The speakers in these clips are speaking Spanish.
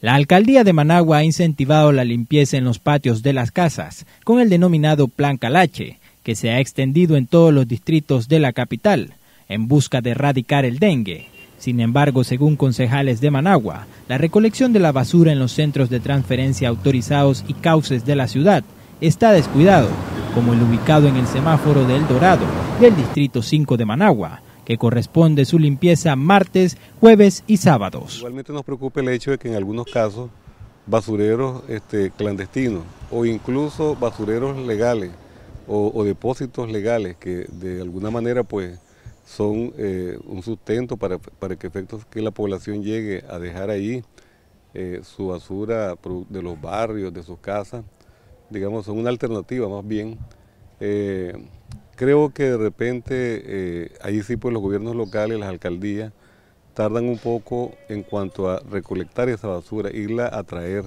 La alcaldía de Managua ha incentivado la limpieza en los patios de las casas con el denominado Plan Calache, que se ha extendido en todos los distritos de la capital en busca de erradicar el dengue. Sin embargo, según concejales de Managua, la recolección de la basura en los centros de transferencia autorizados y cauces de la ciudad está descuidado, como el ubicado en el semáforo del Dorado del Distrito 5 de Managua, que corresponde su limpieza martes, jueves y sábados. Igualmente nos preocupa el hecho de que en algunos casos basureros este, clandestinos o incluso basureros legales o, depósitos legales que de alguna manera pues son eh, un sustento para, que efectos que la población llegue a dejar ahí eh, su basura de los barrios, de sus casas, digamos, son una alternativa más bien. Eh, Creo que de repente eh, ahí sí pues los gobiernos locales, las alcaldías, tardan un poco en cuanto a recolectar esa basura, irla a traer.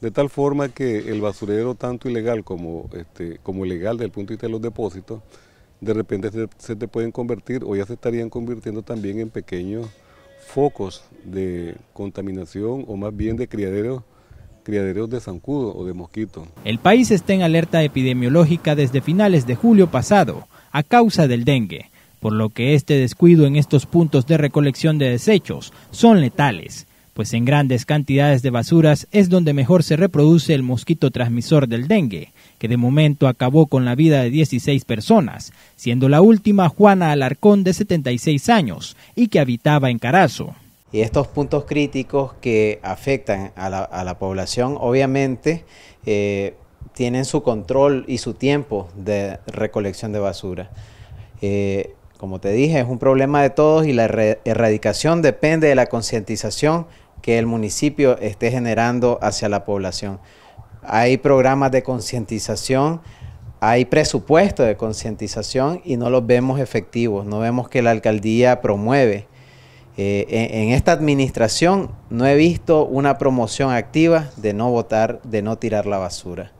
De tal forma que el basurero, tanto ilegal como, este, como legal desde el punto de vista de los depósitos, de repente se, te pueden convertir o ya se estarían convirtiendo también en pequeños focos de contaminación o más bien de criaderos criaderos de zancudo o de mosquito. El país está en alerta epidemiológica desde finales de julio pasado a causa del dengue, por lo que este descuido en estos puntos de recolección de desechos son letales, pues en grandes cantidades de basuras es donde mejor se reproduce el mosquito transmisor del dengue, que de momento acabó con la vida de 16 personas, siendo la última Juana Alarcón de 76 años y que habitaba en Carazo. Y estos puntos críticos que afectan a la, población, obviamente, eh, tienen su control y su tiempo de recolección de basura. Eh, como te dije, es un problema de todos y la erradicación depende de la concientización que el municipio esté generando hacia la población. Hay programas de concientización, hay presupuesto de concientización y no los vemos efectivos, no vemos que la alcaldía promueve eh, en, esta administración no he visto una promoción activa de no votar, de no tirar la basura.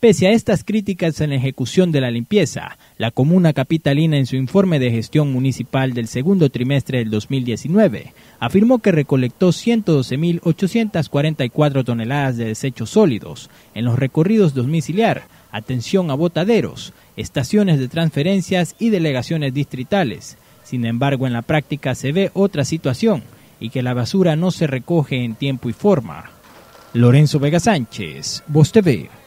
Pese a estas críticas en la ejecución de la limpieza, la comuna capitalina en su informe de gestión municipal del segundo trimestre del 2019 afirmó que recolectó 112.844 toneladas de desechos sólidos en los recorridos domiciliar, atención a botaderos, estaciones de transferencias y delegaciones distritales, sin embargo, en la práctica se ve otra situación y que la basura no se recoge en tiempo y forma. Lorenzo Vega Sánchez, Voz TV.